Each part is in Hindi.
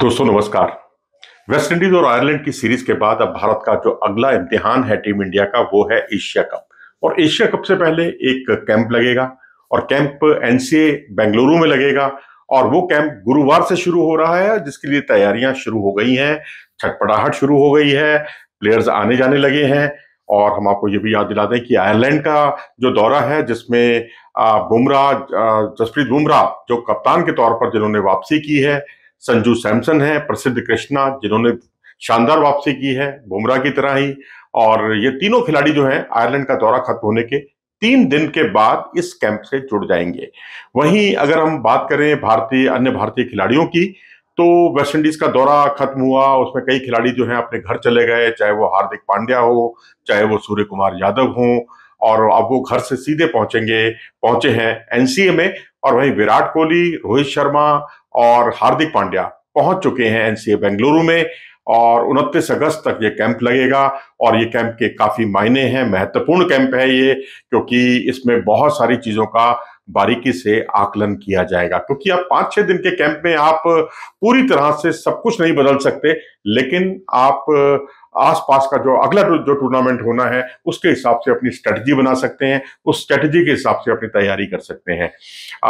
दोस्तों नमस्कार वेस्टइंडीज और आयरलैंड की सीरीज के बाद अब भारत का जो अगला इम्तिहान है टीम इंडिया का वो है एशिया कप और एशिया कप से पहले एक कैंप लगेगा और कैंप एनसीए बेंगलुरु में लगेगा और वो कैंप गुरुवार से शुरू हो रहा है जिसके लिए तैयारियां शुरू हो गई हैं छटपटाहट शुरू हो गई है प्लेयर्स आने जाने लगे हैं और हम आपको ये भी याद दिला दें कि आयरलैंड का जो दौरा है जिसमें बुमराह जसप्रीत बुमराह जो कप्तान के तौर पर जिन्होंने वापसी की है संजू सैमसन हैं प्रसिद्ध कृष्णा जिन्होंने शानदार वापसी की है बुमराह की तरह ही और ये तीनों खिलाड़ी जो हैं आयरलैंड का दौरा खत्म होने के तीन दिन के बाद इस कैंप से जुड़ जाएंगे वहीं अगर हम बात करें भारतीय अन्य भारतीय खिलाड़ियों की तो वेस्टइंडीज का दौरा खत्म हुआ उसमें कई खिलाड़ी जो हैं अपने घर चले गए चाहे वो हार्दिक पांड्या हो चाहे वो सूर्य कुमार यादव हो और अब वो घर से सीधे पहुंचेंगे पहुंचे हैं एनसीए में और वहीं विराट कोहली रोहित शर्मा और हार्दिक पांड्या पहुंच चुके हैं एनसीए बेंगलुरु में और उनतीस अगस्त तक ये कैंप लगेगा और ये कैंप के काफी मायने हैं महत्वपूर्ण कैंप है ये क्योंकि इसमें बहुत सारी चीजों का बारीकी से आकलन किया जाएगा क्योंकि आप पांच छह दिन के कैंप में आप पूरी तरह से सब कुछ नहीं बदल सकते लेकिन आप आसपास का जो अगला जो टूर्नामेंट होना है उसके हिसाब से अपनी स्ट्रेटजी बना सकते हैं उस स्ट्रेटजी के हिसाब से अपनी तैयारी कर सकते हैं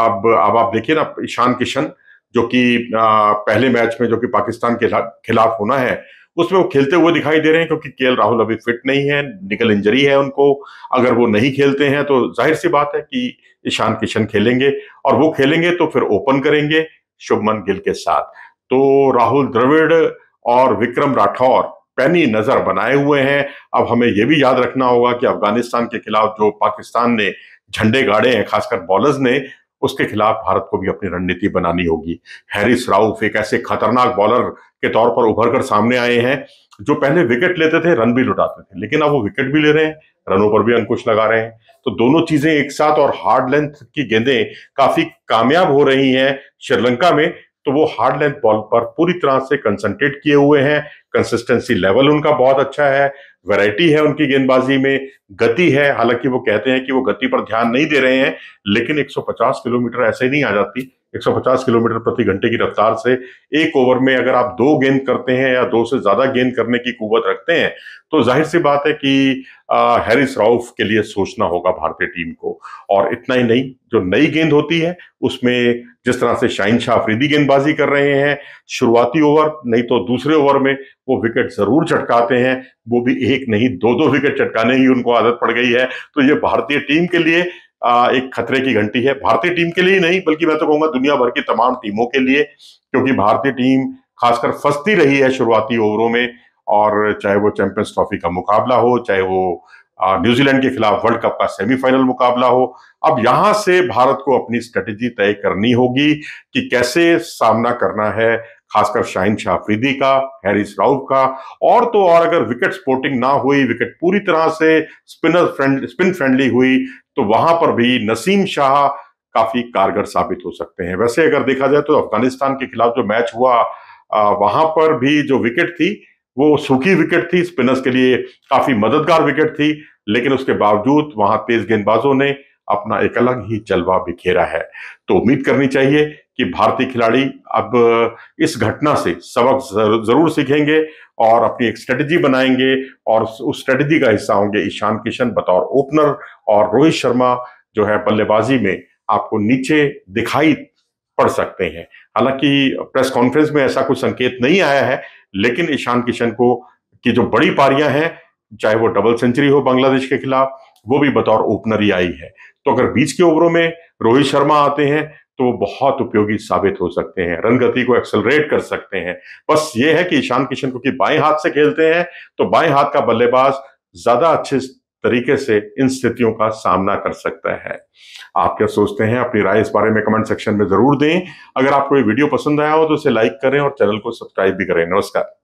अब अब आप देखिए ना ईशान किशन जो कि पहले मैच में जो कि पाकिस्तान के खिलाफ होना है उसमें वो खेलते हुए दिखाई दे रहे हैं क्योंकि के राहुल अभी फिट नहीं है निकल इंजरी है उनको अगर वो नहीं खेलते हैं तो जाहिर सी बात है कि ईशान किशन खेलेंगे और वो खेलेंगे तो फिर ओपन करेंगे शुभमन गिल के साथ तो राहुल द्रविड़ और विक्रम राठौर पैनी नजर बनाए हुए हैं अब हमें यह भी याद रखना होगा कि अफगानिस्तान के खिलाफ जो पाकिस्तान ने झंडे गाड़े हैं खासकर बॉलर्स ने उसके खिलाफ भारत को भी अपनी रणनीति बनानी होगी हैरिस राउफ एक ऐसे खतरनाक बॉलर के तौर पर उभर कर सामने आए हैं जो पहले विकेट लेते थे रन भी लुटाते थे लेकिन अब वो विकेट भी ले रहे हैं रनों पर भी अंकुश लगा रहे हैं तो दोनों चीजें एक साथ और हार्ड लेंथ की गेंदें काफी कामयाब हो रही हैं श्रीलंका में तो वो हार्ड लेंथ बॉल पर पूरी तरह से कंसंट्रेट किए हुए हैं कंसिस्टेंसी लेवल उनका बहुत अच्छा है वैरायटी है उनकी गेंदबाजी में गति है हालांकि वो कहते हैं कि वो गति पर ध्यान नहीं दे रहे हैं लेकिन 150 किलोमीटर ऐसे ही नहीं आ जाती 150 किलोमीटर प्रति घंटे की रफ्तार से एक ओवर में अगर आप दो गेंद करते हैं या दो से ज्यादा गेंद करने की कुवत रखते हैं तो जाहिर सी बात है कि हैरिस राउफ के लिए सोचना होगा भारतीय टीम को और इतना ही नहीं जो नई गेंद होती है उसमें जिस तरह से शाइन शाह अफरीदी गेंदबाजी कर रहे हैं शुरुआती ओवर नहीं तो दूसरे ओवर में वो विकेट जरूर चटकाते हैं वो भी एक नहीं दो दो विकेट चटकाने की उनको आदत पड़ गई है तो ये भारतीय टीम के लिए एक खतरे की घंटी है भारतीय टीम के लिए ही नहीं बल्कि मैं तो कहूंगा दुनिया भर की तमाम टीमों के लिए क्योंकि भारतीय टीम खासकर फंसती रही है शुरुआती ओवरों में और चाहे वो चैंपियंस ट्रॉफी का मुकाबला हो चाहे वो न्यूजीलैंड के खिलाफ वर्ल्ड कप का सेमीफाइनल मुकाबला हो अब यहां से भारत को अपनी स्ट्रेटेजी तय करनी होगी कि कैसे सामना करना है खासकर शाहिन शाह अफरीदी का हैरिस राउफ का और तो और अगर विकेट स्पोर्टिंग ना हुई विकेट पूरी तरह से स्पिनर फ्रेंड स्पिन फ्रेंडली हुई तो वहां पर भी नसीम शाह काफी कारगर साबित हो सकते हैं वैसे अगर देखा जाए तो अफगानिस्तान के खिलाफ जो मैच हुआ वहां पर भी जो विकेट थी वो सूखी विकेट थी स्पिनर्स के लिए काफी मददगार विकेट थी लेकिन उसके बावजूद वहां तेज गेंदबाजों ने अपना एक अलग ही जलवा बिखेरा है तो उम्मीद करनी चाहिए कि भारतीय खिलाड़ी अब इस घटना से सबक जरूर सीखेंगे और अपनी एक स्ट्रेटजी बनाएंगे और उस स्ट्रेटजी का हिस्सा होंगे ईशान किशन बतौर ओपनर और रोहित शर्मा जो है बल्लेबाजी में आपको नीचे दिखाई पड़ सकते हैं हालांकि प्रेस कॉन्फ्रेंस में ऐसा कुछ संकेत नहीं आया है लेकिन ईशान किशन को की जो बड़ी पारियां हैं चाहे वो डबल सेंचुरी हो बांग्लादेश के खिलाफ वो भी बतौर ओपनर ही आई है तो अगर बीच के ओवरों में रोहित शर्मा आते हैं तो वो बहुत उपयोगी साबित हो सकते हैं रन गति को एक्सलरेट कर सकते हैं बस ये है कि ईशान किशन क्योंकि बाएं हाथ से खेलते हैं तो बाएं हाथ का बल्लेबाज ज्यादा अच्छे तरीके से इन स्थितियों का सामना कर सकता है आप क्या सोचते हैं अपनी राय इस बारे में कमेंट सेक्शन में जरूर दें अगर आपको ये वीडियो पसंद आया हो तो इसे लाइक करें और चैनल को सब्सक्राइब भी करें नमस्कार